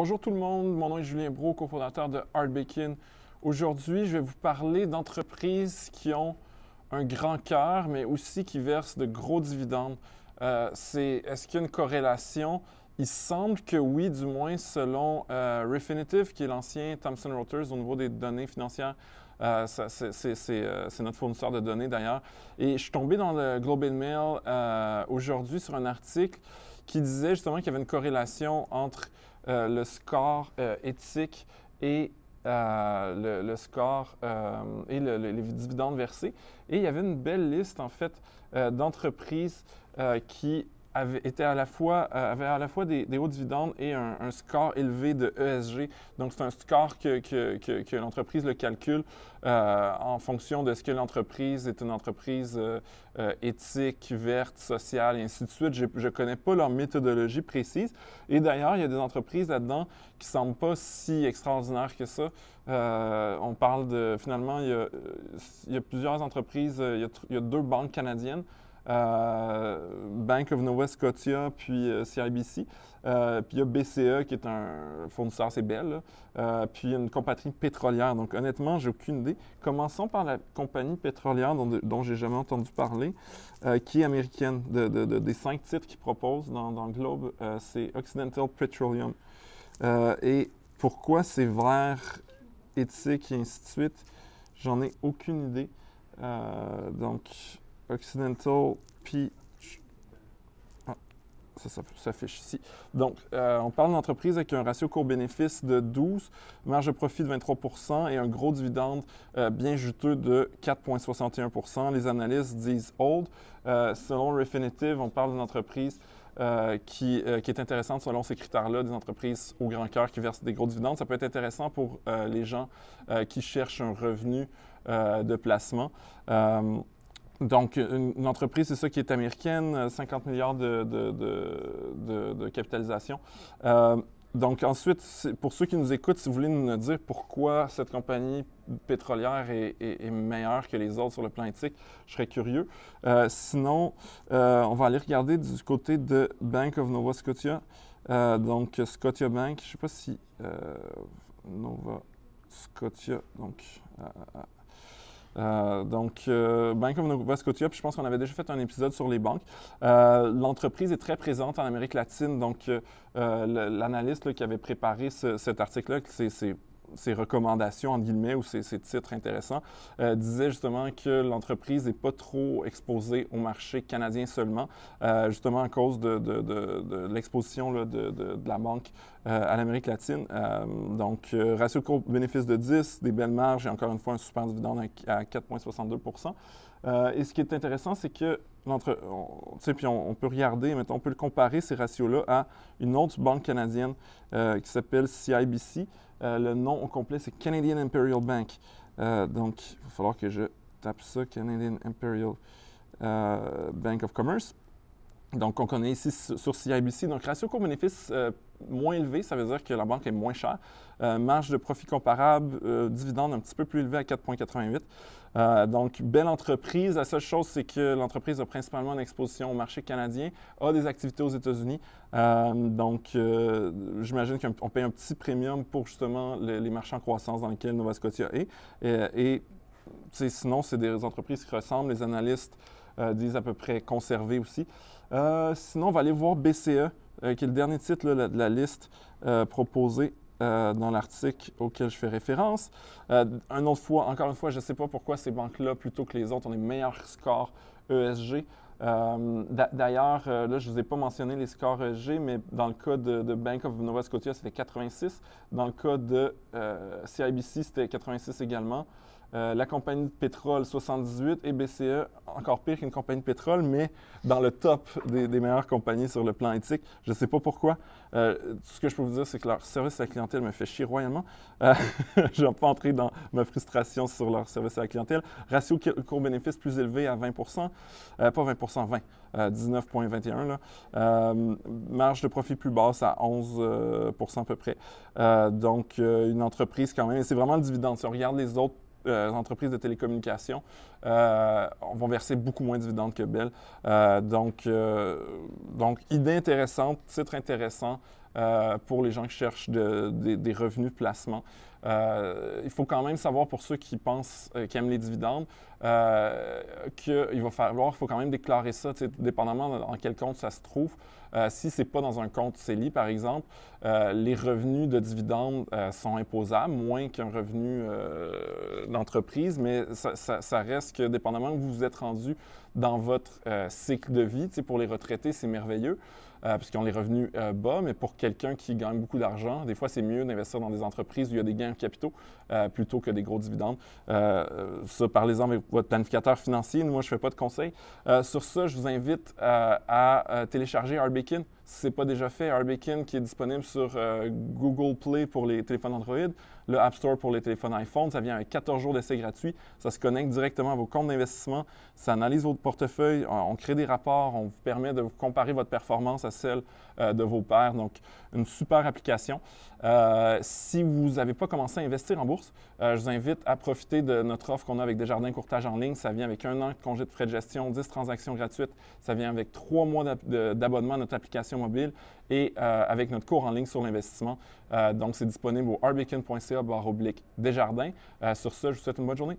Bonjour tout le monde, mon nom est Julien Bro, cofondateur de Hardbacon. Aujourd'hui, je vais vous parler d'entreprises qui ont un grand cœur, mais aussi qui versent de gros dividendes. Euh, c'est, est-ce qu'il y a une corrélation? Il semble que oui, du moins selon euh, Refinitiv, qui est l'ancien Thomson Reuters au niveau des données financières. Euh, c'est, notre fournisseur de données d'ailleurs. Et je suis tombé dans le and Mail aujourd'hui sur un article qui disait justement qu'il y avait une corrélation entre euh, le score euh, éthique et euh, le, score et les dividendes versés. Et il y avait une belle liste, en fait, d'entreprises qui avait, était à la fois, euh, avait à la fois des, des hauts dividendes et un, score élevé de ESG. Donc, c'est un score que, que, que, l'entreprise le calcule euh, en fonction de ce que l'entreprise est une entreprise euh, éthique, verte, sociale, et ainsi de suite. Je ne connais pas leur méthodologie précise. Et d'ailleurs, il y a des entreprises là-dedans qui ne semblent pas si extraordinaires que ça. on parle de, finalement, il y a, il y a plusieurs entreprises, il y a, il y a deux banques canadiennes Bank of Nova Scotia, puis CIBC. Euh, euh, puis il y a BCE qui est un fournisseur, c'est Bell. Euh, puis une compagnie pétrolière. Donc honnêtement, j'ai aucune idée. Commençons par la compagnie pétrolière dont, dont j'ai jamais entendu parler, euh, qui est américaine. De, des cinq titres qu'ils proposent dans, dans, Globe, c'est Occidental Petroleum. et pourquoi c'est vert, éthique et ainsi de suite, j'en ai aucune idée. donc, Occidental, Peach, ah, ça, s'affiche ici. Donc, euh, on parle d'entreprise avec un ratio court-bénéfice de 12, marge de profit de 23 et un gros dividende euh, bien juteux de 4,61 Les analystes disent old euh, ». selon Refinitiv, on parle d'une entreprise qui, qui, est intéressante selon ces critères-là, des entreprises au grand cœur qui versent des gros dividendes. Ça peut être intéressant pour les gens qui cherchent un revenu de placement. Donc, une, entreprise, c'est ça qui est américaine, 50 euh, milliards de, capitalisation. Euh, donc, ensuite, pour ceux qui nous écoutent, si vous voulez nous dire pourquoi cette compagnie pétrolière est, meilleure que les autres sur le plan éthique, je serais curieux. Euh, sinon, on va aller regarder du côté de Bank of Nova Scotia. donc, Scotia Bank, je ne sais pas si Nova Scotia, donc. Euh, donc, euh, Bank of Nova Scotia, puis je pense qu'on avait déjà fait un épisode sur les banques. Euh, l'entreprise est très présente en Amérique latine, donc euh, euh, l'analyste qui avait préparé cet article-là, c'est ses recommandations, entre guillemets, ou ses, titres intéressants, disaient euh, disait justement que l'entreprise n'est pas trop exposée au marché canadien seulement, euh, justement à cause de, l'exposition de, la banque euh, à l'Amérique latine. donc, ratio courbe bénéfice de 10, des belles marges et encore une fois un super dividende à 4,62 euh, et ce qui est intéressant, c'est que l'entre, puis on, peut regarder, on peut le comparer ces ratios-là à une autre banque canadienne euh, qui s'appelle CIBC. Euh, le nom au complet, c'est Canadian Imperial Bank. donc, il va falloir que je tape ça, Canadian Imperial Bank of Commerce. Donc, on connaît ici sur CIBC. Donc, ratio court-bénéfice euh, moins élevé, ça veut dire que la banque est moins chère. Euh, marge de profit comparable, euh, dividende un petit peu plus élevé à 4,88. donc, belle entreprise. La seule chose, c'est que l'entreprise a principalement une exposition au marché canadien, a des activités aux États-Unis. donc, j'imagine qu'on paye un petit premium pour justement les, marchés en croissance dans lesquels Nova Scotia est. Et, et sinon, c'est des entreprises qui ressemblent. Les analystes euh, disent à peu près conservé aussi. Euh, sinon, on va aller voir BCE, euh, qui est le dernier titre de la liste proposée dans l'article auquel je fais référence. un autre fois, encore une fois, je ne sais pas pourquoi ces banques-là, plutôt que les autres, ont les meilleurs scores ESG. D'ailleurs, là, je ne vous ai pas mentionné les scores ESG, mais dans le cas de, de Bank of Nova Scotia, c'était 86. Dans le cas de CIBC, c'était 86 également. Euh, la compagnie de pétrole 78 et BCE, encore pire qu'une compagnie de pétrole, mais dans le top des, meilleures compagnies sur le plan éthique. Je ne sais pas pourquoi. Euh, ce que je peux vous dire, c'est que leur service à la clientèle me fait chier royalement. Euh, je ne vais pas entrer dans ma frustration sur leur service à la clientèle. Ratio court-bénéfice plus élevé à 20 pas 20 20 19,21 marge de profit plus basse à 11 à peu près. donc, une entreprise quand même. c'est vraiment le dividende. Si on regarde les autres euh, entreprises de télécommunications euh, vont verser beaucoup moins de dividendes que Bell. Euh, donc, donc, idée intéressante, titre intéressant. Euh, pour les gens qui cherchent des revenus de placement. Euh, il faut quand même savoir pour ceux qui pensent, euh, qui aiment les dividendes, qu'il va falloir, il faut quand même déclarer ça, dépendamment dans quel compte ça se trouve. si ce n'est pas dans un compte CELI, par exemple, les revenus de dividendes sont imposables, moins qu'un revenu d'entreprise, mais ça, reste que, dépendamment où vous vous êtes rendu dans votre cycle de vie, pour les retraités, c'est merveilleux euh, parce ont les revenus euh, bas, mais pour quelqu'un qui gagne beaucoup d'argent, des fois, c'est mieux d'investir dans des entreprises où il y a des gains en capitaux euh, plutôt que des gros dividendes. Euh, ça, parlez-en avec votre planificateur financier. Moi, je ne fais pas de conseils. sur ça, je vous invite à télécharger Arbekin ce n'est pas déjà fait. Arbekin qui est disponible sur euh, Google Play pour les téléphones Android, le App Store pour les téléphones iPhone. Ça vient avec 14 jours d'essai gratuit. Ça se connecte directement à vos comptes d'investissement. Ça analyse votre portefeuille. On, crée des rapports. On vous permet de comparer votre performance à celle euh, de vos pairs. Donc, une super application. Euh, si vous n'avez pas commencé à investir en bourse, je vous invite à profiter de notre offre qu'on a avec Desjardins Courtage en ligne. Ça vient avec un an de congé de frais de gestion, 10 transactions gratuites. Ça vient avec trois mois d'abonnement à notre application mobile et euh, avec notre cours en ligne sur l'investissement. Euh, donc, c'est disponible au barre oblique Desjardins. Euh, sur ce, je vous souhaite une bonne journée.